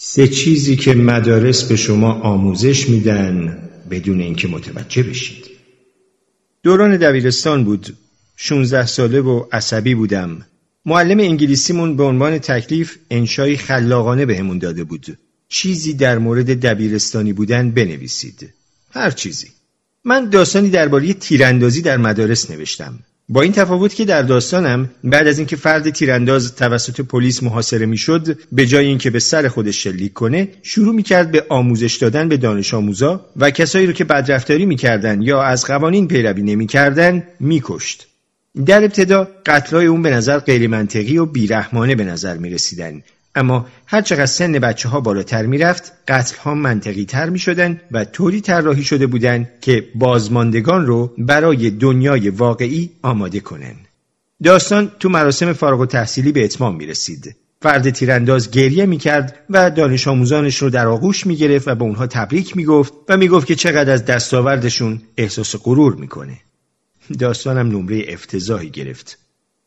سه چیزی که مدارس به شما آموزش میدن بدون اینکه متوجه بشید دوران دبیرستان بود 16 ساله و عصبی بودم معلم انگلیسیمون به عنوان تکلیف انشایی خلاقانه بهمون داده بود چیزی در مورد دبیرستانی بودن بنویسید هر چیزی من داستانی درباره تیراندازی در مدارس نوشتم با این تفاوت که در داستانم بعد از اینکه فرد تیرانداز توسط پلیس محاصره میشد به جای اینکه به سر خودش شلیک کنه شروع میکرد به آموزش دادن به دانش آموزا و کسایی رو که بدرفتاری میکردن یا از قوانین پیروی نمیکردن میکشت در ابتدا قتلای اون به نظر غیرمنطقی و بیرحمانه به نظر می رسیدن اما هرچقدر سن بچه ها بالاتر میرفت قتل ها منطقی تر می شدن و طوری طراحی شده بودند که بازماندگان رو برای دنیای واقعی آماده کنن. داستان تو مراسم فارغ و تحصیلی به اتمام می رسید. فرد تیرانداز گریه می کرد و دانش آموزانش رو در آغوش می گرفت و به اونها تبریک می گفت و می گفت که چقدر از دستاوردشون احساس غرور میکنه. داستانم نمره افتضاحی گرفت.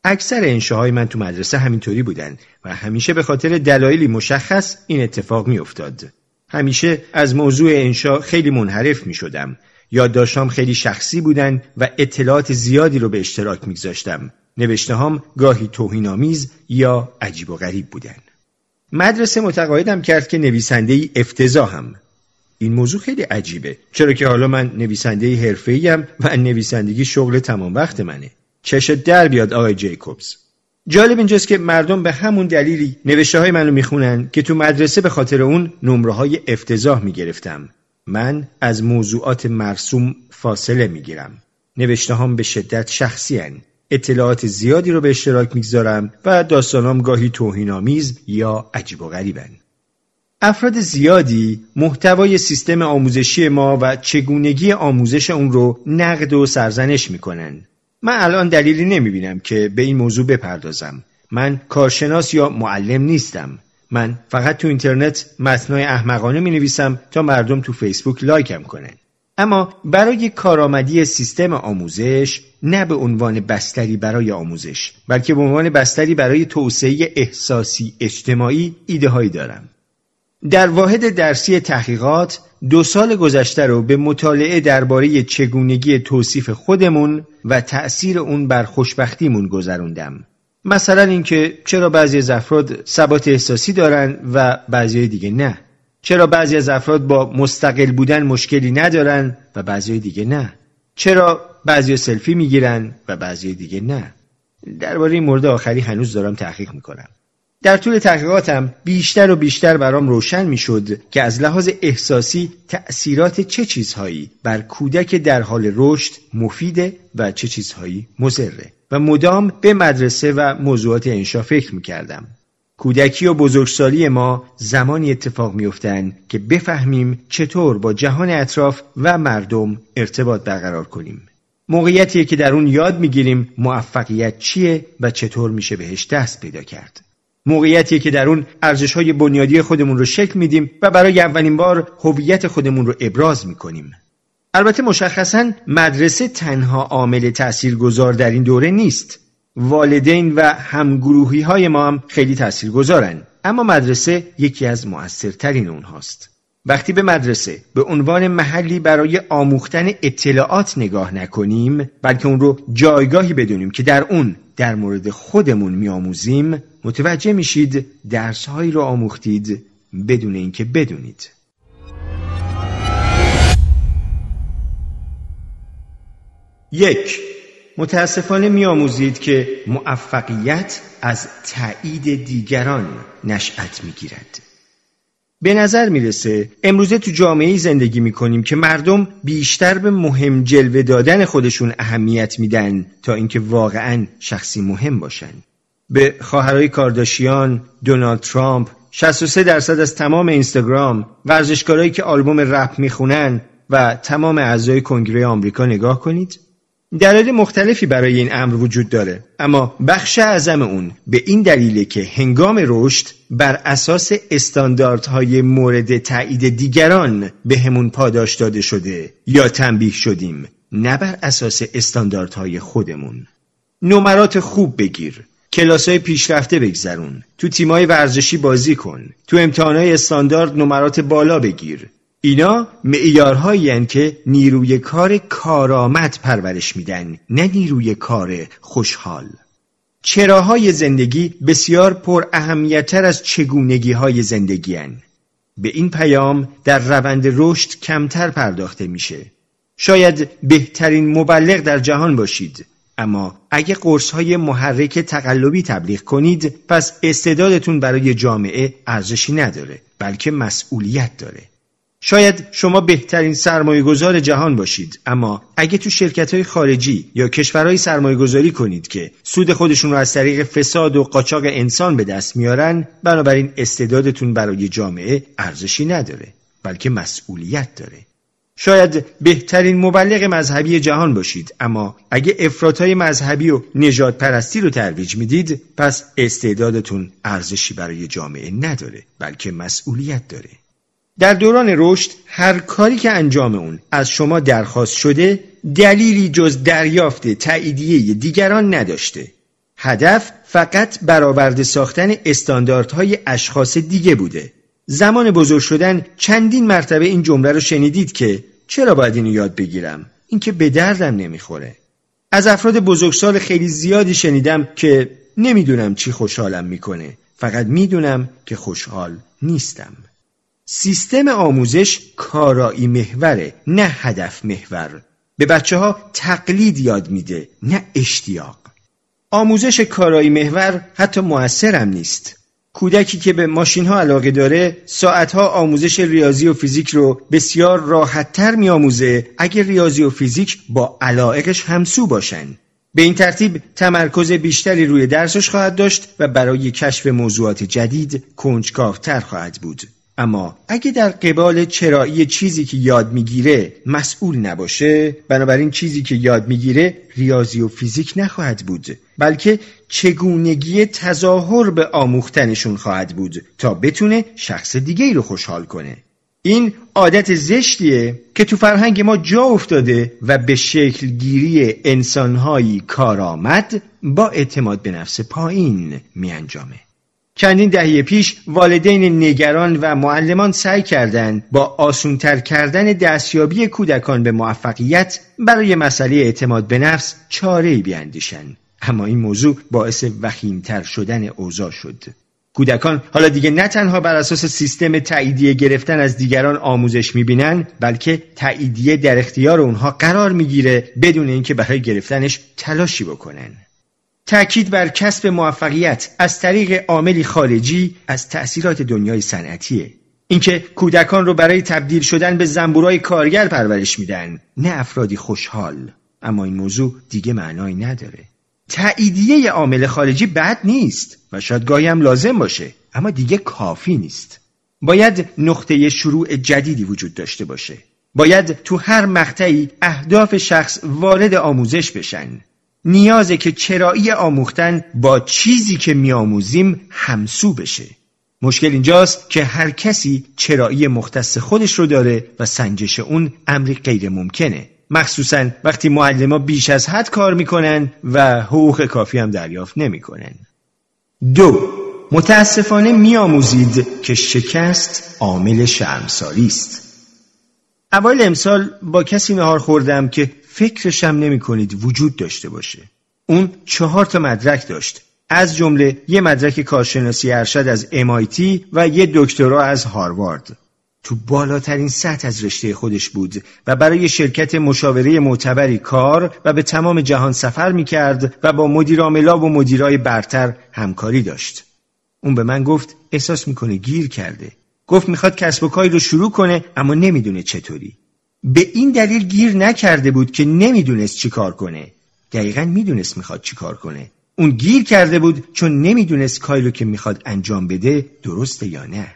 اکثر انشاهای من تو مدرسه همینطوری بودن و همیشه به خاطر دلایلی مشخص این اتفاق میافتاد. همیشه از موضوع انشا خیلی منحرف می شدم. یادداشتهام خیلی شخصی بودن و اطلاعات زیادی رو به اشتراک می گذاشتم. نوشته هام گاهی توهینآمیز یا عجیب و غریب بودن. مدرسه متقاعدم کرد که نویسنده ای هم. این موضوع خیلی عجیبه چرا که حالا من نویسنده حرفه‌ایم و نویسندگی شغل تمام وقت منه. چش در بیاد آقای جیکوبز جالب اینجاست که مردم به همون دلیلی نوشته های منو میخونن که تو مدرسه به خاطر اون نمره های افتضاح میگرفتم من از موضوعات مرسوم فاصله میگیرم نوشته هم به شدت شخصی هن. اطلاعات زیادی رو به اشتراک میگذارم و داستانام گاهی توهینآمیز یا عجیب و غریبن افراد زیادی محتوای سیستم آموزشی ما و چگونگی آموزش اون رو نقد و سرزنش میکنن من الان دلیلی بینم که به این موضوع بپردازم من کارشناس یا معلم نیستم من فقط تو اینترنت متنای احمقانه می نویسم تا مردم تو فیسبوک لایکم کنن اما برای کارآمدی سیستم آموزش نه به عنوان بستری برای آموزش بلکه به عنوان بستری برای توسعه احساسی اجتماعی ایده هایی دارم در واحد درسی تحقیقات دو سال گذشته رو به مطالعه درباره چگونگی توصیف خودمون و تأثیر اون بر خوشبختیمون گذروندم. مثلا اینکه چرا بعضی از افراد ثبات احساسی دارن و بعضی دیگه نه. چرا بعضی از افراد با مستقل بودن مشکلی ندارن و بعضی دیگه نه. چرا بعضی سلفی میگیرن و بعضی دیگه نه. درباره این مورد آخری هنوز دارم تحقیق میکنم. در طول تحقیقاتم بیشتر و بیشتر برام روشن می شد که از لحاظ احساسی تأثیرات چه چیزهایی بر کودک در حال رشد مفیده و چه چیزهایی مزره. و مدام به مدرسه و موضوعات انشا فکر کردم. کودکی و بزرگسالی ما زمانی اتفاق میافتند که بفهمیم چطور با جهان اطراف و مردم ارتباط برقرار کنیم موقعیتی که در اون یاد میگیریم موفقیت چیه و چطور میشه بهش دست پیدا کرد موقعیتی که در اون ارزش های بنیادی خودمون رو شکل میدیم و برای اولین بار هویت خودمون رو ابراز میکنیم البته مشخصا مدرسه تنها عامل تاثیرگذار در این دوره نیست والدین و همگروهی های ما هم خیلی تاثیرگذارن اما مدرسه یکی از مؤثرترین اونهاست وقتی به مدرسه به عنوان محلی برای آموختن اطلاعات نگاه نکنیم بلکه اون رو جایگاهی بدونیم که در اون در مورد خودمون میآموزیم متوجه میشید درسهایی رو آموختید بدون اینکه بدونید یک متاسفانه میآموزید که موفقیت از تایید دیگران نشأت میگیرد به نظر میرسه امروزه تو جامعه زندگی میکنیم که مردم بیشتر به مهم جلوه دادن خودشون اهمیت میدن تا اینکه واقعا شخصی مهم باشن به خواهرای کارداشیان، دونالد ترامپ 63 درصد از تمام اینستاگرام ورزشکارایی که آلبوم رپ میخونن و تمام اعضای کنگره آمریکا نگاه کنید دلایل مختلفی برای این امر وجود داره اما بخش اعظم اون به این دلیله که هنگام رشد بر اساس استانداردهای مورد تایید دیگران به همون پاداش داده شده یا تنبیه شدیم نه بر اساس استانداردهای خودمون نمرات خوب بگیر کلاسای پیشرفته بگذرون تو تیمای ورزشی بازی کن تو امتحانای استاندارد نمرات بالا بگیر اینا معیارهایی که نیروی کار کارآمد پرورش میدن نه نیروی کار خوشحال چراهای زندگی بسیار پر اهمیتتر از چگونگی های زندگی هن. به این پیام در روند رشد کمتر پرداخته میشه شاید بهترین مبلغ در جهان باشید اما اگه قرص های محرک تقلبی تبلیغ کنید پس استعدادتون برای جامعه ارزشی نداره بلکه مسئولیت داره شاید شما بهترین سرمایه گذار جهان باشید اما اگه تو شرکت های خارجی یا کشورهای سرمایه گذاری کنید که سود خودشون رو از طریق فساد و قاچاق انسان به دست میارن بنابراین استعدادتون برای جامعه ارزشی نداره بلکه مسئولیت داره شاید بهترین مبلغ مذهبی جهان باشید اما اگه های مذهبی و نجات پرستی رو ترویج میدید پس استعدادتون ارزشی برای جامعه نداره بلکه مسئولیت داره در دوران رشد هر کاری که انجام اون از شما درخواست شده دلیلی جز دریافت تاییدیه دیگران نداشته هدف فقط برآورده ساختن استانداردهای اشخاص دیگه بوده زمان بزرگ شدن چندین مرتبه این جمله رو شنیدید که چرا باید اینو یاد بگیرم اینکه به دردم نمیخوره از افراد بزرگسال خیلی زیادی شنیدم که نمیدونم چی خوشحالم میکنه فقط میدونم که خوشحال نیستم سیستم آموزش کارایی محور، نه هدف محور به بچه ها تقلید یاد میده نه اشتیاق آموزش کارایی محور حتی موثرم نیست کودکی که به ماشین ها علاقه داره ساعتها آموزش ریاضی و فیزیک رو بسیار راحتتر میآموزه اگر ریاضی و فیزیک با علاقش همسو باشن به این ترتیب تمرکز بیشتری روی درسش خواهد داشت و برای کشف موضوعات جدید کنجکاوتر خواهد بود اما اگه در قبال چرایی چیزی که یاد میگیره مسئول نباشه بنابراین چیزی که یاد میگیره ریاضی و فیزیک نخواهد بود بلکه چگونگی تظاهر به آموختنشون خواهد بود تا بتونه شخص دیگه ای رو خوشحال کنه این عادت زشتیه که تو فرهنگ ما جا افتاده و به شکل گیری انسانهایی کارآمد با اعتماد به نفس پایین میانجامه چندین دهه پیش والدین نگران و معلمان سعی کردند با آسونتر کردن دستیابی کودکان به موفقیت برای مسئله اعتماد به نفس چاره‌ای بیاندیشند اما این موضوع باعث وخیمتر شدن اوضاع شد کودکان حالا دیگه نه تنها بر اساس سیستم تاییدیه گرفتن از دیگران آموزش میبینن بلکه تاییدیه در اختیار اونها قرار میگیره بدون اینکه برای گرفتنش تلاشی بکنن تأکید بر کسب موفقیت از طریق عاملی خارجی از تأثیرات دنیای صنعتیه اینکه کودکان رو برای تبدیل شدن به زنبورای کارگر پرورش میدن نه افرادی خوشحال اما این موضوع دیگه معنایی نداره تاییدیه عامل خارجی بد نیست و شاید گاهی هم لازم باشه اما دیگه کافی نیست باید نقطه شروع جدیدی وجود داشته باشه باید تو هر مقطعی اهداف شخص وارد آموزش بشن نیازه که چرایی آموختن با چیزی که میآموزیم همسو بشه مشکل اینجاست که هر کسی چرایی مختص خودش رو داره و سنجش اون امری غیر ممکنه مخصوصا وقتی معلم بیش از حد کار میکنن و حقوق کافی هم دریافت نمیکنن دو متاسفانه میآموزید که شکست عامل شرمساری است اول امسال با کسی نهار خوردم که فکرشم نمی کنید وجود داشته باشه اون چهار تا مدرک داشت از جمله یه مدرک کارشناسی ارشد از MIT و یه دکترا از هاروارد تو بالاترین سطح از رشته خودش بود و برای شرکت مشاوره معتبری کار و به تمام جهان سفر می کرد و با مدیراملا و مدیرای برتر همکاری داشت. اون به من گفت احساس میکنه گیر کرده. گفت میخواد کسب و کاری رو شروع کنه اما نمیدونه چطوری. به این دلیل گیر نکرده بود که نمیدونست چی کار کنه دقیقا میدونست میخواد چی کار کنه اون گیر کرده بود چون نمیدونست کاری که میخواد انجام بده درسته یا نه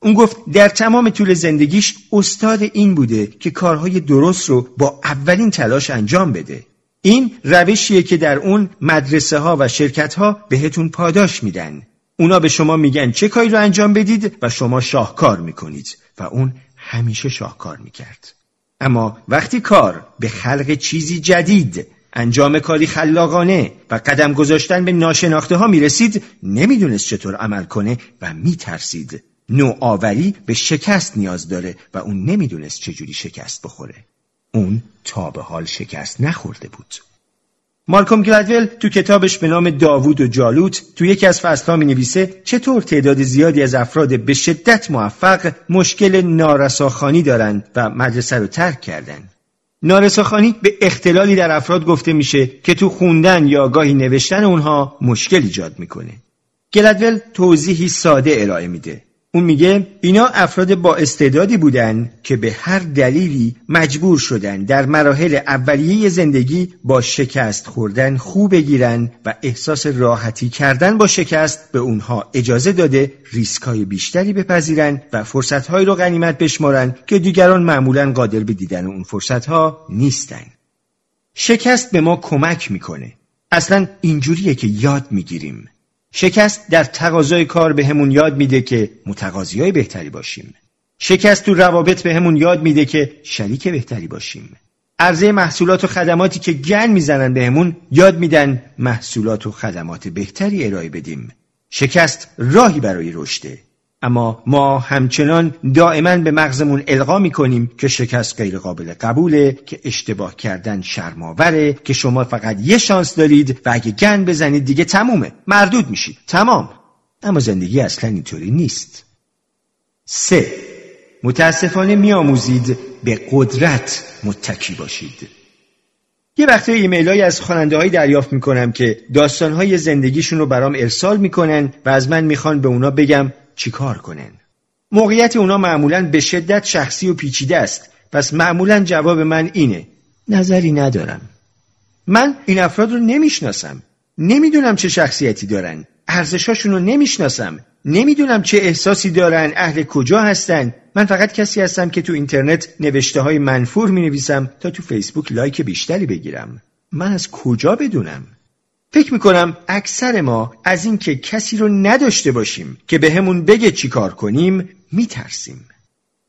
اون گفت در تمام طول زندگیش استاد این بوده که کارهای درست رو با اولین تلاش انجام بده این روشیه که در اون مدرسه ها و شرکت ها بهتون پاداش میدن اونا به شما میگن چه کاری رو انجام بدید و شما شاهکار میکنید و اون همیشه شاهکار میکرد اما وقتی کار به خلق چیزی جدید انجام کاری خلاقانه و قدم گذاشتن به ناشناخته ها می رسید نمی دونست چطور عمل کنه و می ترسید نوآوری به شکست نیاز داره و اون نمیدونست چجوری شکست بخوره اون تا به حال شکست نخورده بود مارکوم گلدول تو کتابش به نام داوود و جالوت تو یکی از فصلها می نویسه چطور تعداد زیادی از افراد به شدت موفق مشکل نارساخانی دارند و مدرسه رو ترک کردند. نارساخانی به اختلالی در افراد گفته میشه که تو خوندن یا گاهی نوشتن اونها مشکل ایجاد میکنه. گلدول توضیحی ساده ارائه میده. اون میگه اینا افراد با استعدادی بودن که به هر دلیلی مجبور شدن در مراحل اولیه زندگی با شکست خوردن خوب بگیرن و احساس راحتی کردن با شکست به اونها اجازه داده ریسکای بیشتری بپذیرن و فرصتهایی رو غنیمت بشمارن که دیگران معمولا قادر به دیدن اون فرصتها نیستن شکست به ما کمک میکنه اصلا اینجوریه که یاد میگیریم شکست در تقاضای کار به همون یاد میده که متقاضی های بهتری باشیم. شکست تو روابط به همون یاد میده که شریک بهتری باشیم. عرضه محصولات و خدماتی که گن میزنن به همون یاد میدن محصولات و خدمات بهتری ارائه بدیم. شکست راهی برای رشده. اما ما همچنان دائما به مغزمون القا میکنیم که شکست غیر قابل قبوله که اشتباه کردن شرماوره که شما فقط یه شانس دارید و اگه گن بزنید دیگه تمومه مردود میشید تمام اما زندگی اصلا اینطوری نیست سه متاسفانه میآموزید به قدرت متکی باشید یه وقتی ایمیلایی از خواننده هایی دریافت میکنم که داستان های زندگیشون رو برام ارسال میکنن و از من میخوان به اونا بگم چیکار کنن موقعیت اونا معمولا به شدت شخصی و پیچیده است پس معمولا جواب من اینه نظری ندارم من این افراد رو نمیشناسم نمیدونم چه شخصیتی دارن ارزشاشون رو نمیشناسم نمیدونم چه احساسی دارن اهل کجا هستن من فقط کسی هستم که تو اینترنت نوشته های منفور می نویسم تا تو فیسبوک لایک بیشتری بگیرم من از کجا بدونم فکر میکنم اکثر ما از اینکه کسی رو نداشته باشیم که به همون بگه کار کنیم میترسیم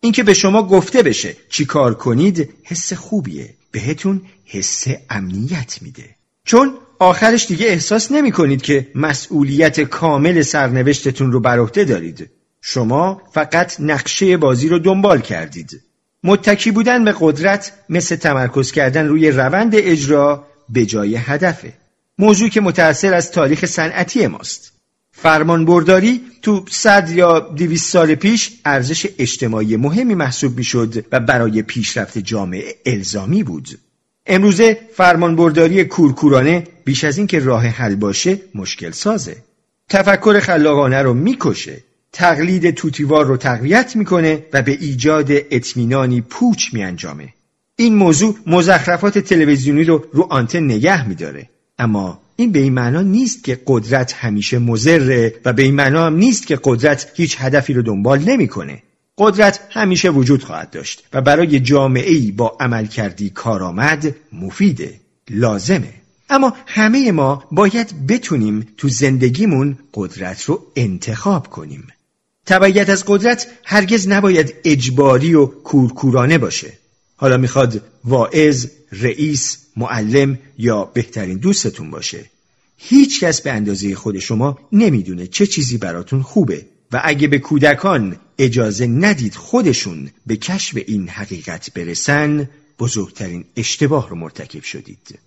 اینکه به شما گفته بشه چی کار کنید حس خوبیه بهتون حس امنیت میده چون آخرش دیگه احساس نمی کنید که مسئولیت کامل سرنوشتتون رو بر عهده دارید شما فقط نقشه بازی رو دنبال کردید متکی بودن به قدرت مثل تمرکز کردن روی روند اجرا به جای هدفه موضوع که متأثر از تاریخ صنعتی ماست فرمانبرداری تو صد یا دویست سال پیش ارزش اجتماعی مهمی محسوب میشد و برای پیشرفت جامعه الزامی بود امروزه فرمانبرداری کورکورانه بیش از اینکه راه حل باشه مشکل سازه تفکر خلاقانه رو میکشه تقلید توتیوار رو تقویت میکنه و به ایجاد اطمینانی پوچ میانجامه این موضوع مزخرفات تلویزیونی رو رو آنتن نگه میداره اما این به این معنا نیست که قدرت همیشه مزره و به این معنا نیست که قدرت هیچ هدفی رو دنبال نمیکنه. قدرت همیشه وجود خواهد داشت و برای جامعه با عملکردی کارآمد مفید، لازمه اما همه ما باید بتونیم تو زندگیمون قدرت رو انتخاب کنیم تبعیت از قدرت هرگز نباید اجباری و کورکورانه باشه حالا میخواد واعظ، رئیس، معلم یا بهترین دوستتون باشه. هیچ کس به اندازه خود شما نمیدونه چه چیزی براتون خوبه و اگه به کودکان اجازه ندید خودشون به کشف این حقیقت برسن بزرگترین اشتباه رو مرتکب شدید.